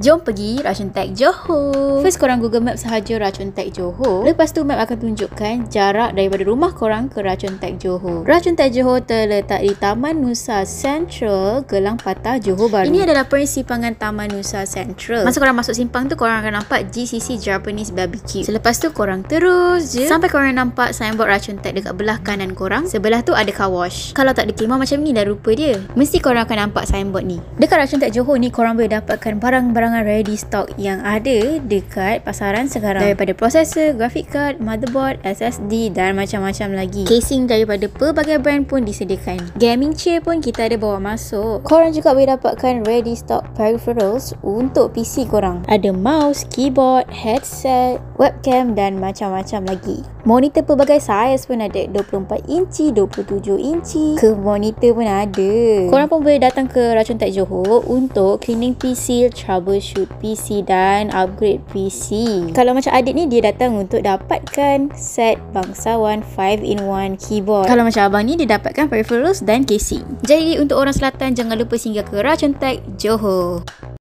Jom pergi Rajun Tech Johor. First korang Google Maps sahaja Rajun Tech Johor. Lepas tu map akan tunjukkan jarak daripada rumah korang ke Rajun Tech Johor. Rajun Tech Johor terletak di Taman Nusa Central, Gelang Patah Johor Baru. Ini adalah persimpangan Taman Nusa Central. Masa korang masuk simpang tu korang akan nampak GCC Japanese BBQ. Selepas tu korang terus je sampai korang nampak signboard Rajun Tech dekat belah kanan korang. Sebelah tu ada car wash. Kalau tak ada kemah macam ni dah rupa dia. Mesti korang akan nampak signboard ni. Dekat Rajun Tech Johor ni korang boleh dapatkan barang-barang cadangan ready stock yang ada dekat pasaran sekarang daripada processor, graphic card, motherboard, SSD dan macam-macam lagi. Casing daripada pelbagai brand pun disediakan. Gaming chair pun kita ada bawa masuk. Korang juga boleh dapatkan ready stock peripherals untuk PC korang. Ada mouse, keyboard, headset, webcam dan macam-macam lagi. Monitor pelbagai saiz pun ada 24 inci, 27 inci ke monitor pun ada. Korang pun boleh datang ke Racun Tech Johor untuk cleaning PC, troubleshoot PC dan upgrade PC. Kalau macam adik ni dia datang untuk dapatkan set bangsawan 5-in-1 keyboard. Kalau macam abang ni dia dapatkan peripherals dan casing. Jadi untuk orang selatan jangan lupa singgah ke Racun Tech Johor.